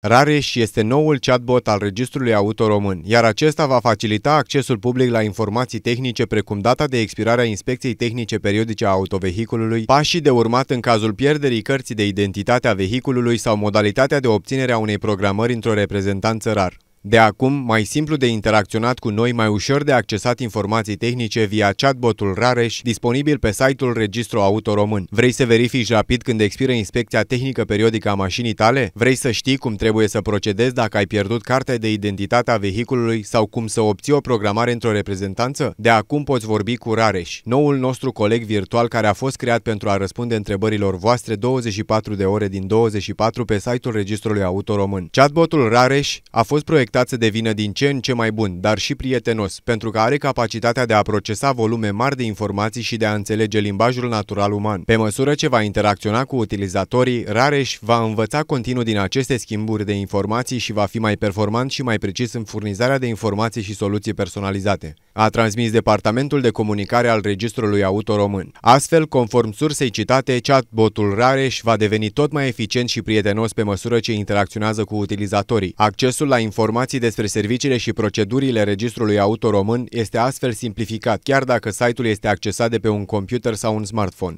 Rareș este noul chatbot al Registrului Auto Român, iar acesta va facilita accesul public la informații tehnice precum data de expirare a inspecției tehnice periodice a autovehiculului, pașii de urmat în cazul pierderii cărții de identitate a vehiculului sau modalitatea de obținere a unei programări într-o reprezentanță RAR. De acum, mai simplu de interacționat cu noi, mai ușor de accesat informații tehnice via chatbotul Rareș, disponibil pe site-ul Registru Auto Român. Vrei să verifici rapid când expiră inspecția tehnică periodică a mașinii tale? Vrei să știi cum trebuie să procedezi dacă ai pierdut cartea de identitate a vehiculului sau cum să obții o programare într-o reprezentanță? De acum poți vorbi cu Rareș, noul nostru coleg virtual care a fost creat pentru a răspunde întrebărilor voastre 24 de ore din 24 pe site-ul Registrului Auto Român. Chatbotul Rareș a fost proiectat lactat să devină din ce în ce mai bun, dar și prietenos, pentru că are capacitatea de a procesa volume mari de informații și de a înțelege limbajul natural uman. Pe măsură ce va interacționa cu utilizatorii, Rareș va învăța continuu din aceste schimburi de informații și va fi mai performant și mai precis în furnizarea de informații și soluții personalizate. A transmis Departamentul de Comunicare al Registrului Auto Român. Astfel, conform sursei citate, chatbotul Rareș va deveni tot mai eficient și prietenos pe măsură ce interacționează cu utilizatorii. Accesul la informații informații despre serviciile și procedurile registrului auto român este astfel simplificat, chiar dacă site-ul este accesat de pe un computer sau un smartphone.